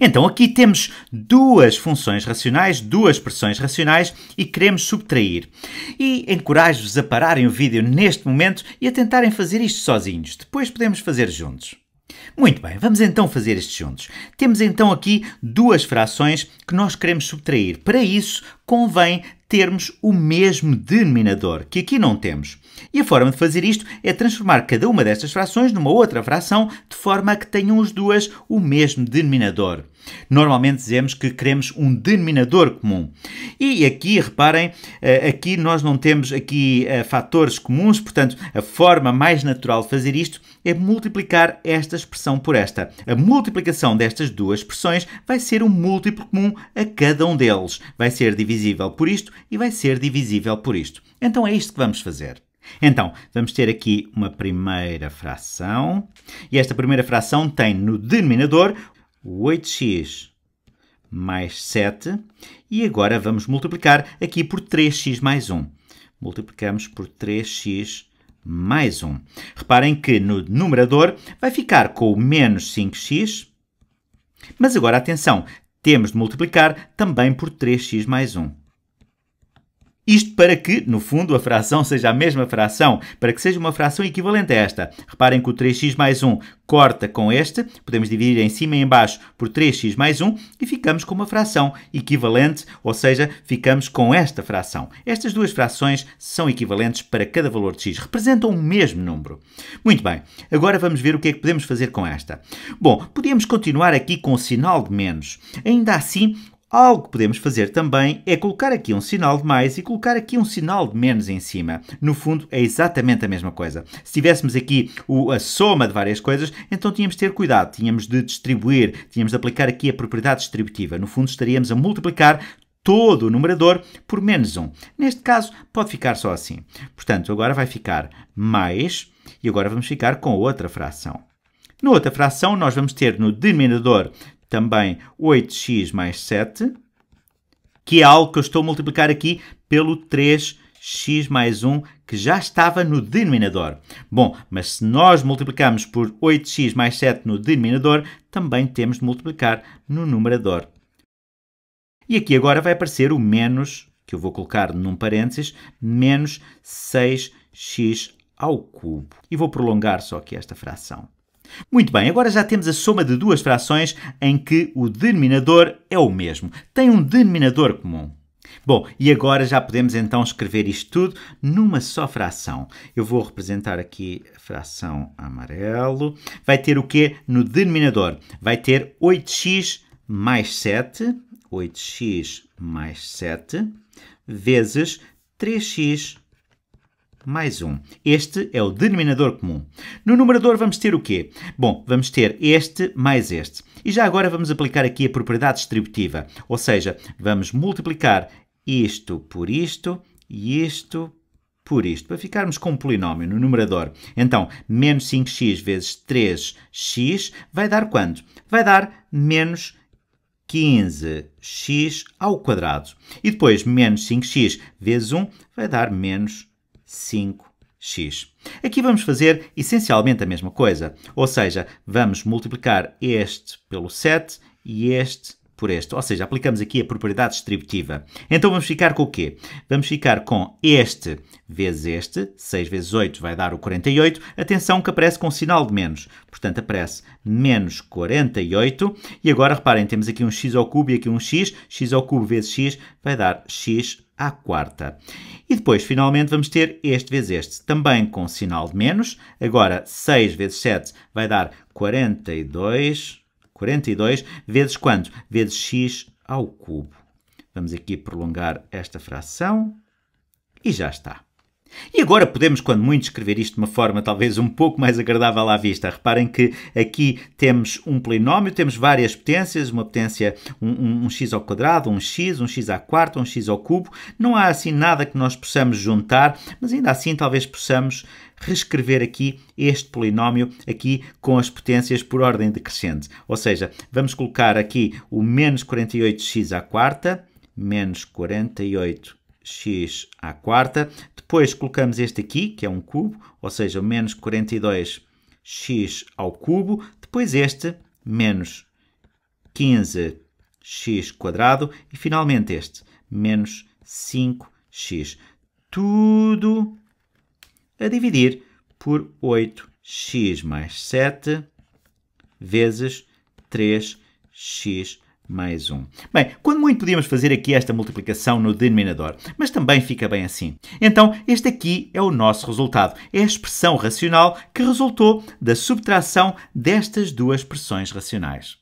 Então aqui temos duas funções racionais, duas pressões racionais e queremos subtrair. E encorajo-vos a pararem o vídeo neste momento e a tentarem fazer isto sozinhos. Depois podemos fazer juntos. Muito bem, vamos então fazer isto juntos. Temos então aqui duas frações que nós queremos subtrair. Para isso, convém termos o mesmo denominador, que aqui não temos. E a forma de fazer isto é transformar cada uma destas frações numa outra fração de forma a que tenham as duas o mesmo denominador. Normalmente dizemos que queremos um denominador comum. E aqui, reparem, eh, aqui nós não temos aqui eh, fatores comuns, portanto, a forma mais natural de fazer isto é multiplicar esta expressão por esta. A multiplicação destas duas expressões vai ser um múltiplo comum a cada um deles. Vai ser divisível por isto e vai ser divisível por isto. Então é isto que vamos fazer. Então, vamos ter aqui uma primeira fração, e esta primeira fração tem no denominador 8x mais 7. E agora vamos multiplicar aqui por 3x mais 1. Multiplicamos por 3x mais 1. Reparem que no numerador vai ficar com o menos 5x. Mas agora, atenção, temos de multiplicar também por 3x mais 1. Isto para que, no fundo, a fração seja a mesma fração, para que seja uma fração equivalente a esta. Reparem que o 3x mais 1 corta com este, podemos dividir em cima e em baixo por 3x mais 1 e ficamos com uma fração equivalente, ou seja, ficamos com esta fração. Estas duas frações são equivalentes para cada valor de x, representam o mesmo número. Muito bem, agora vamos ver o que é que podemos fazer com esta. Bom, podíamos continuar aqui com o sinal de menos. Ainda assim, Algo que podemos fazer também é colocar aqui um sinal de mais e colocar aqui um sinal de menos em cima. No fundo, é exatamente a mesma coisa. Se tivéssemos aqui o, a soma de várias coisas, então tínhamos de ter cuidado, tínhamos de distribuir, tínhamos de aplicar aqui a propriedade distributiva. No fundo, estaríamos a multiplicar todo o numerador por menos 1. Neste caso, pode ficar só assim. Portanto, agora vai ficar mais e agora vamos ficar com outra fração. Na outra fração, nós vamos ter no denominador também 8x mais 7, que é algo que eu estou a multiplicar aqui pelo 3x mais 1, que já estava no denominador. Bom, mas se nós multiplicamos por 8x mais 7 no denominador, também temos de multiplicar no numerador. E aqui agora vai aparecer o menos, que eu vou colocar num parênteses, menos 6x ao cubo. E vou prolongar só aqui esta fração. Muito bem, agora já temos a soma de duas frações em que o denominador é o mesmo. Tem um denominador comum. Bom, e agora já podemos então escrever isto tudo numa só fração. Eu vou representar aqui a fração amarelo. Vai ter o quê no denominador? Vai ter 8x mais 7, 8x mais 7, vezes 3x mais um. Este é o denominador comum. No numerador vamos ter o quê? Bom, vamos ter este mais este. E já agora vamos aplicar aqui a propriedade distributiva, ou seja, vamos multiplicar isto por isto e isto por isto, para ficarmos com um polinómio no numerador. Então, menos 5x vezes 3x vai dar quanto? Vai dar menos 15x ao quadrado. E depois, menos 5x vezes 1 vai dar menos 5x. Aqui vamos fazer essencialmente a mesma coisa, ou seja, vamos multiplicar este pelo 7 e este por este, ou seja, aplicamos aqui a propriedade distributiva. Então vamos ficar com o quê? Vamos ficar com este vezes este, 6 vezes 8 vai dar o 48. Atenção que aparece com sinal de menos, portanto aparece menos 48. E agora reparem, temos aqui um x ao cubo e aqui um x, x ao cubo vezes x vai dar x à quarta. E depois, finalmente, vamos ter este vezes este, também com sinal de menos. Agora, 6 vezes 7 vai dar 42. 42 vezes quanto? Vezes x ao cubo. Vamos aqui prolongar esta fração e já está. E agora podemos, quando muito, escrever isto de uma forma talvez um pouco mais agradável à vista. Reparem que aqui temos um polinómio, temos várias potências, uma potência um, um, um, x ao quadrado, um x, um x à quarta, um x ao cubo. Não há assim nada que nós possamos juntar, mas ainda assim talvez possamos reescrever aqui este polinómio aqui com as potências por ordem decrescente. Ou seja, vamos colocar aqui o menos 48x à quarta, menos 48 x à quarta. Depois colocamos este aqui, que é um cubo, ou seja, menos 42x ao cubo. Depois este, menos 15x quadrado. E finalmente este, menos 5x. Tudo a dividir por 8x mais 7 vezes 3x mais um. Bem, quando muito podíamos fazer aqui esta multiplicação no denominador, mas também fica bem assim. Então, este aqui é o nosso resultado. É a expressão racional que resultou da subtração destas duas expressões racionais.